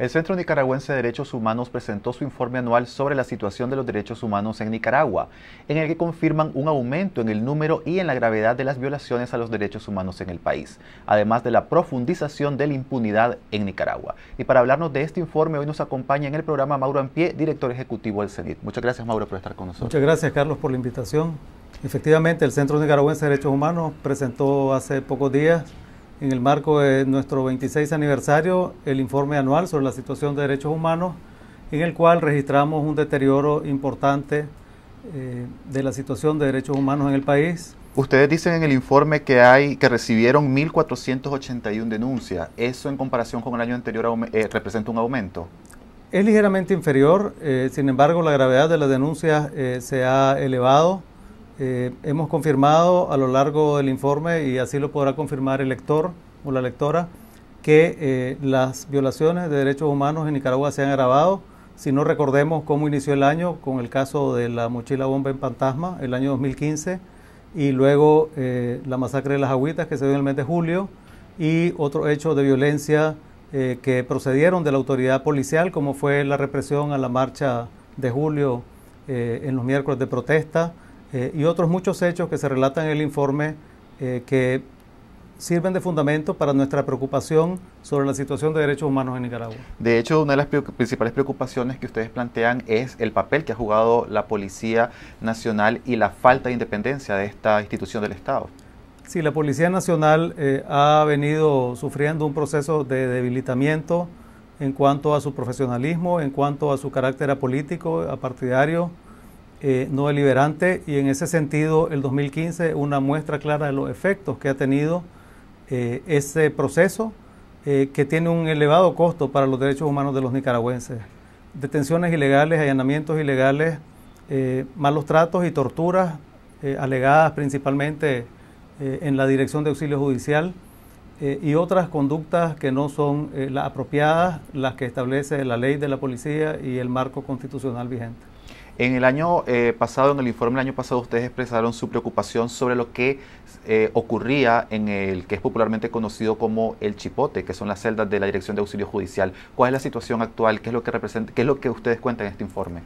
El Centro Nicaragüense de Derechos Humanos presentó su informe anual sobre la situación de los derechos humanos en Nicaragua, en el que confirman un aumento en el número y en la gravedad de las violaciones a los derechos humanos en el país, además de la profundización de la impunidad en Nicaragua. Y para hablarnos de este informe, hoy nos acompaña en el programa Mauro Ampie, director ejecutivo del CENIT. Muchas gracias, Mauro, por estar con nosotros. Muchas gracias, Carlos, por la invitación. Efectivamente, el Centro Nicaragüense de Derechos Humanos presentó hace pocos días en el marco de nuestro 26 aniversario el informe anual sobre la situación de derechos humanos, en el cual registramos un deterioro importante eh, de la situación de derechos humanos en el país. Ustedes dicen en el informe que hay que recibieron 1.481 denuncias. ¿Eso en comparación con el año anterior eh, representa un aumento? Es ligeramente inferior, eh, sin embargo la gravedad de las denuncias se ha elevado eh, hemos confirmado a lo largo del informe, y así lo podrá confirmar el lector o la lectora, que eh, las violaciones de derechos humanos en Nicaragua se han agravado. Si no recordemos cómo inició el año con el caso de la mochila bomba en fantasma el año 2015, y luego eh, la masacre de las agüitas que se dio en el mes de julio, y otro hecho de violencia que procedieron de la autoridad policial, como fue la represión a la marcha de julio en los miércoles de protesta, eh, y otros muchos hechos que se relatan en el informe eh, que sirven de fundamento para nuestra preocupación sobre la situación de derechos humanos en Nicaragua. De hecho, una de las principales preocupaciones que ustedes plantean es el papel que ha jugado la Policía Nacional y la falta de independencia de esta institución del Estado. Sí, la Policía Nacional eh, ha venido sufriendo un proceso de debilitamiento en cuanto a su profesionalismo, en cuanto a su carácter apolítico, apartidario, partidario eh, no deliberante y en ese sentido el 2015 una muestra clara de los efectos que ha tenido eh, ese proceso eh, que tiene un elevado costo para los derechos humanos de los nicaragüenses. Detenciones ilegales, allanamientos ilegales, malos tratos y torturas alegadas principalmente en la Dirección de Auxilio Judicial y otras conductas que no son las apropiadas, las que establece la ley de la policía y el marco constitucional vigente. En el año eh, pasado, en el informe del año pasado, ustedes expresaron su preocupación sobre lo que eh, ocurría en el que es popularmente conocido como el Chipote, que son las celdas de la Dirección de Auxilio Judicial. ¿Cuál es la situación actual? ¿Qué es lo que ¿Qué es lo que ustedes cuentan en este informe?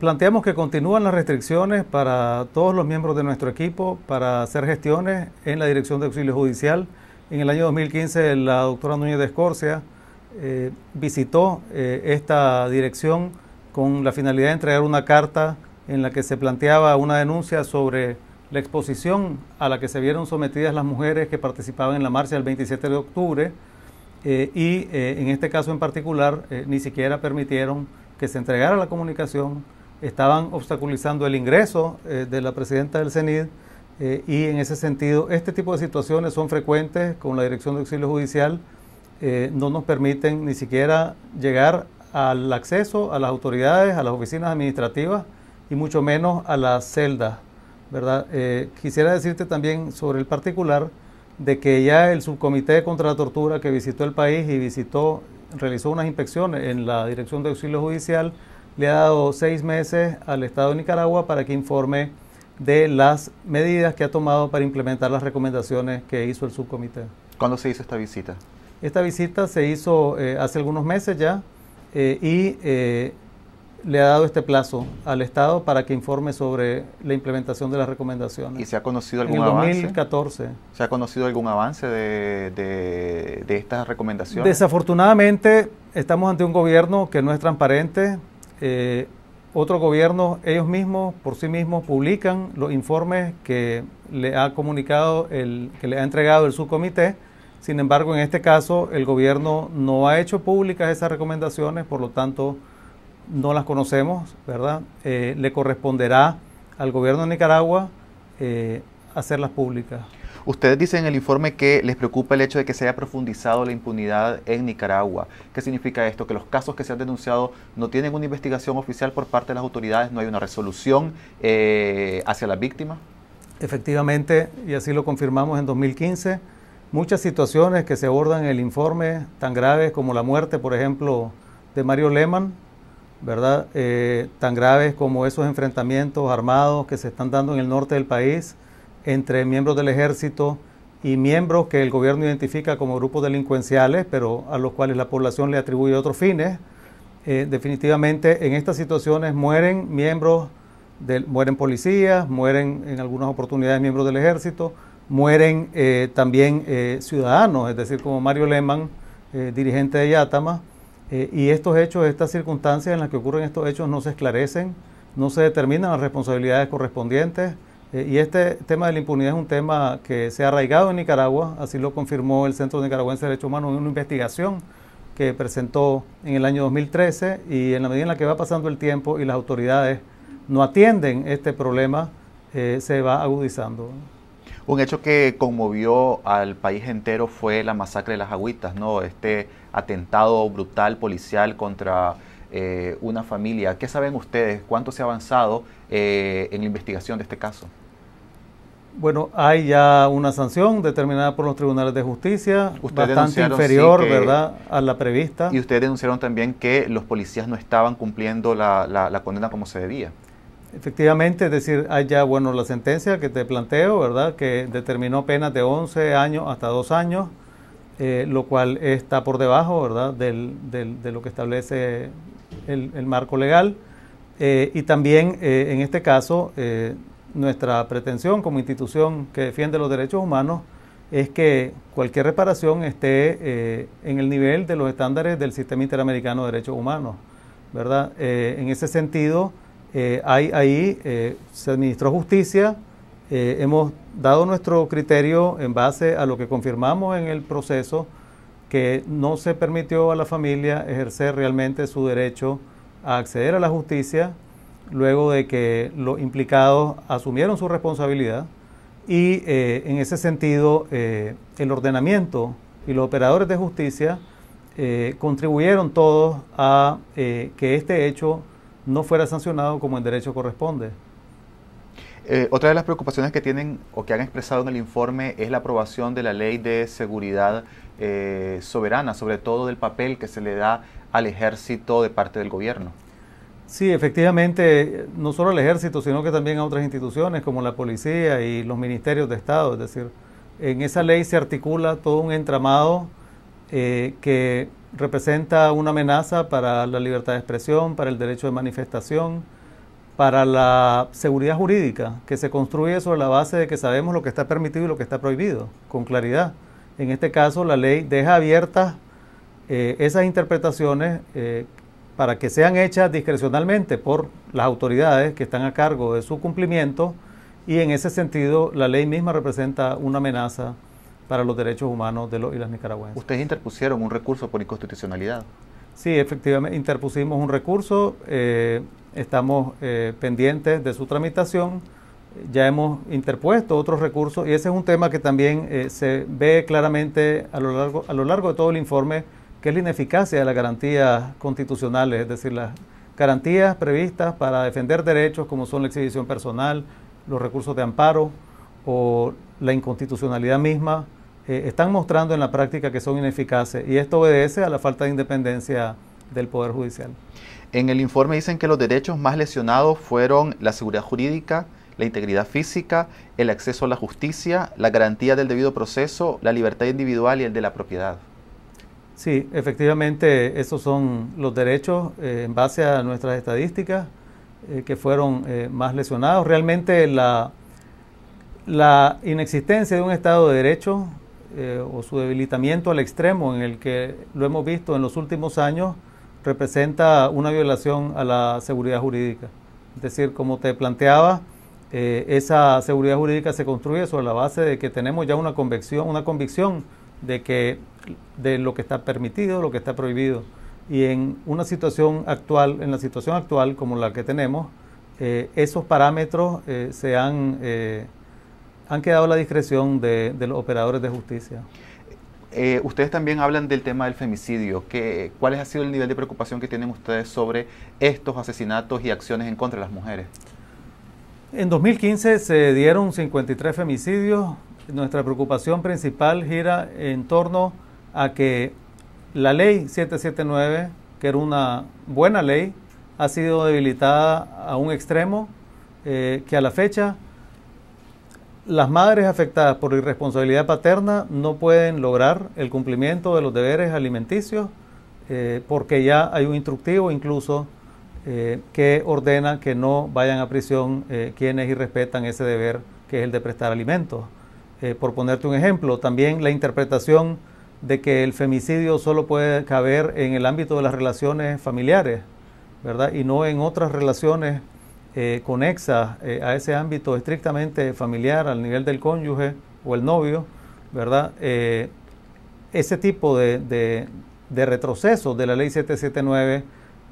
Planteamos que continúan las restricciones para todos los miembros de nuestro equipo para hacer gestiones en la Dirección de Auxilio Judicial. En el año 2015, la doctora Núñez de Escorcia eh, visitó esta dirección con la finalidad de entregar una carta en la que se planteaba una denuncia sobre la exposición a la que se vieron sometidas las mujeres que participaban en la marcha del 27 de octubre eh, y eh, en este caso en particular eh, ni siquiera permitieron que se entregara la comunicación, estaban obstaculizando el ingreso de la presidenta del CENID y en ese sentido este tipo de situaciones son frecuentes con la Dirección de Auxilio Judicial, no nos permiten ni siquiera llegar al acceso a las autoridades, a las oficinas administrativas y mucho menos a las celdas. ¿verdad? Eh, quisiera decirte también sobre el particular de que ya el subcomité contra la tortura que visitó el país y visitó, realizó unas inspecciones en la Dirección de Auxilio Judicial, le ha dado seis meses al Estado de Nicaragua para que informe de las medidas que ha tomado para implementar las recomendaciones que hizo el subcomité. ¿Cuándo se hizo esta visita? Esta visita se hizo eh, hace algunos meses ya. Eh, y eh, le ha dado este plazo al Estado para que informe sobre la implementación de las recomendaciones. ¿Y se ha conocido algún en avance? 2014. ¿Se ha conocido algún avance de, de, estas recomendaciones? Desafortunadamente, estamos ante un gobierno que no es transparente. Eh, otro gobierno, ellos mismos, por sí mismos, publican los informes que le ha comunicado, el, que le ha entregado el subcomité sin embargo, en este caso, el gobierno no ha hecho públicas esas recomendaciones, por lo tanto, no las conocemos, ¿verdad? Eh, le corresponderá al gobierno de Nicaragua eh, hacerlas públicas. Ustedes dicen en el informe que les preocupa el hecho de que se haya profundizado la impunidad en Nicaragua. ¿Qué significa esto? Que los casos que se han denunciado no tienen una investigación oficial por parte de las autoridades, no hay una resolución eh, hacia las víctimas. Efectivamente, y así lo confirmamos en 2015 muchas situaciones que se abordan en el informe, tan graves como la muerte, por ejemplo, de Mario Lehmann, ¿verdad? Eh, tan graves como esos enfrentamientos armados que se están dando en el norte del país entre miembros del ejército y miembros que el gobierno identifica como grupos delincuenciales, pero a los cuales la población le atribuye otros fines. Eh, definitivamente en estas situaciones mueren miembros, mueren policías, mueren en algunas oportunidades miembros del ejército, mueren eh, también eh, ciudadanos, es decir, como Mario Lehmann, eh, dirigente de Yatama, y estos hechos, estas circunstancias en las que ocurren estos hechos no se esclarecen, no se determinan las responsabilidades correspondientes, y este tema de la impunidad es un tema que se ha arraigado en Nicaragua, así lo confirmó el Centro Nicaragüense de Derechos Humanos en una investigación que presentó en el año 2013, y en la medida en la que va pasando el tiempo y las autoridades no atienden este problema, se va agudizando. Un hecho que conmovió al país entero fue la masacre de las agüitas, ¿no? Este atentado brutal policial contra eh, una familia. ¿Qué saben ustedes? ¿Cuánto se ha avanzado eh, en la investigación de este caso? Bueno, hay ya una sanción determinada por los tribunales de justicia, bastante inferior, ¿verdad?, a la prevista. Y ustedes denunciaron también que los policías no estaban cumpliendo la condena como se debía. Efectivamente, es decir, hay ya, bueno, la sentencia que te planteo, ¿verdad? Que determinó penas de 11 años hasta 2 años, eh, lo cual está por debajo, ¿verdad? Del, de lo que establece el, marco legal. Eh, y también, eh, en este caso, nuestra pretensión como institución que defiende los derechos humanos es que cualquier reparación esté en el nivel de los estándares del sistema interamericano de derechos humanos, ¿verdad? en ese sentido... Eh, hay ahí eh, se administró justicia, eh, hemos dado nuestro criterio en base a lo que confirmamos en el proceso, que no se permitió a la familia ejercer realmente su derecho a acceder a la justicia, luego de que los implicados asumieron su responsabilidad y en ese sentido el ordenamiento y los operadores de justicia contribuyeron todos a que este hecho no fuera sancionado como el derecho corresponde. Eh, otra de las preocupaciones que tienen o que han expresado en el informe es la aprobación de la ley de seguridad eh, soberana, sobre todo del papel que se le da al ejército de parte del gobierno. Sí, efectivamente, no solo al ejército, sino que también a otras instituciones como la policía y los ministerios de Estado. Es decir, en esa ley se articula todo un entramado eh, que representa una amenaza para la libertad de expresión, para el derecho de manifestación, para la seguridad jurídica que se construye sobre la base de que sabemos lo que está permitido y lo que está prohibido, con claridad. En este caso, la ley deja abiertas eh, esas interpretaciones eh, para que sean hechas discrecionalmente por las autoridades que están a cargo de su cumplimiento y en ese sentido la ley misma representa una amenaza para los derechos humanos de los y las nicaragüenses. Ustedes interpusieron un recurso por inconstitucionalidad. Sí, efectivamente, interpusimos un recurso, eh, estamos eh, pendientes de su tramitación, ya hemos interpuesto otros recursos y ese es un tema que también eh, se ve claramente a lo, largo, a lo largo de todo el informe, que es la ineficacia de las garantías constitucionales, es decir, las garantías previstas para defender derechos como son la exhibición personal, los recursos de amparo o la inconstitucionalidad misma eh, están mostrando en la práctica que son ineficaces y esto obedece a la falta de independencia del Poder Judicial. En el informe dicen que los derechos más lesionados fueron la seguridad jurídica, la integridad física, el acceso a la justicia, la garantía del debido proceso, la libertad individual y el de la propiedad. Sí, efectivamente, esos son los derechos eh, en base a nuestras estadísticas eh, que fueron más lesionados. Realmente la, la inexistencia de un Estado de Derecho eh, o su debilitamiento al extremo en el que lo hemos visto en los últimos años representa una violación a la seguridad jurídica. Es decir, como te planteaba, eh, esa seguridad jurídica se construye sobre la base de que tenemos ya una convicción, una convicción de que de lo que está permitido, lo que está prohibido. Y en una situación actual, en la situación actual como la que tenemos, eh, esos parámetros se han han quedado a la discreción de, los operadores de justicia. Eh, ustedes también hablan del tema del femicidio. ¿Cuál ha sido el nivel de preocupación que tienen ustedes sobre estos asesinatos y acciones en contra de las mujeres? En 2015 se dieron 53 femicidios. Nuestra preocupación principal gira en torno a que la ley 779, que era una buena ley, ha sido debilitada a un extremo eh, que a la fecha las madres afectadas por irresponsabilidad paterna no pueden lograr el cumplimiento de los deberes alimenticios eh, porque ya hay un instructivo incluso eh, que ordena que no vayan a prisión eh, quienes irrespetan ese deber que es el de prestar alimentos. por ponerte un ejemplo, también la interpretación de que el femicidio solo puede caber en el ámbito de las relaciones familiares, ¿verdad? Y no en otras relaciones eh, conexa eh, a ese ámbito estrictamente familiar, al nivel del cónyuge o el novio, ¿verdad? Eh, ese tipo de, de, de de la ley 779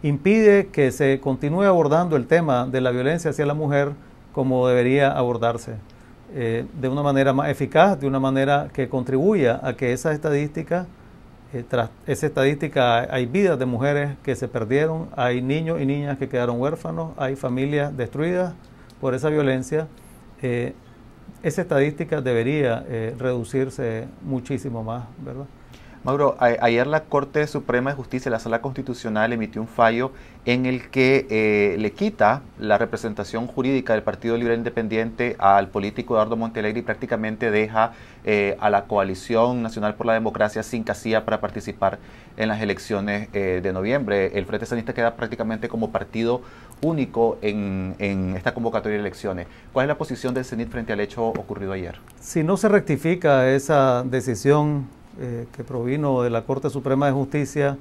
impide que se continúe abordando el tema de la violencia hacia la mujer como debería abordarse, de una manera más eficaz, de una manera que contribuya a que esas estadísticas eh, tras esa estadística hay vidas de mujeres que se perdieron, hay niños y niñas que quedaron huérfanos, hay familias destruidas por esa violencia. Eh, esa estadística debería eh, reducirse muchísimo más, ¿verdad? Mauro, ayer la Corte Suprema de Justicia, la Sala Constitucional, emitió un fallo en el que eh, le quita la representación jurídica del Partido Libre Independiente al político Eduardo Montelegre y prácticamente deja eh, a la Coalición Nacional por la Democracia sin casilla para participar en las elecciones eh, de noviembre. El Frente Sanista queda prácticamente como partido único en, esta convocatoria de elecciones. ¿Cuál es la posición del CENIT frente al hecho ocurrido ayer? Si no se rectifica esa decisión eh, que provino de la Corte Suprema de Justicia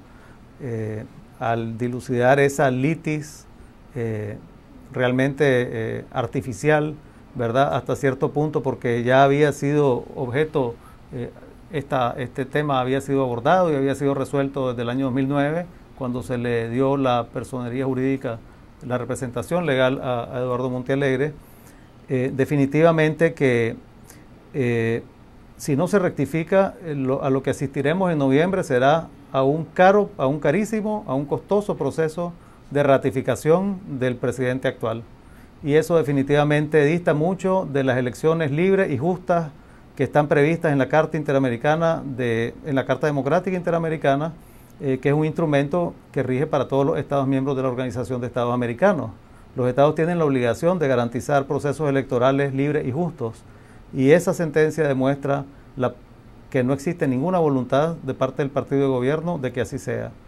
eh, al dilucidar esa litis eh, realmente artificial, ¿verdad? Hasta cierto punto, porque ya había sido objeto, esta, este tema había sido abordado y había sido resuelto desde el año 2009, cuando se le dio la personería jurídica, la representación legal a, Eduardo Eduardo Montealegre. definitivamente que si no se rectifica, eh, a lo que asistiremos en noviembre será a un caro, a un carísimo, a un costoso proceso de ratificación del presidente actual. Y eso definitivamente dista mucho de las elecciones libres y justas que están previstas en la Carta Interamericana, de, en la Carta Democrática Interamericana, eh, que es un instrumento que rige para todos los Estados miembros de la Organización de Estados Americanos. Los Estados tienen la obligación de garantizar procesos electorales libres y justos y esa sentencia demuestra la, que no existe ninguna voluntad de parte del partido de gobierno de que así sea.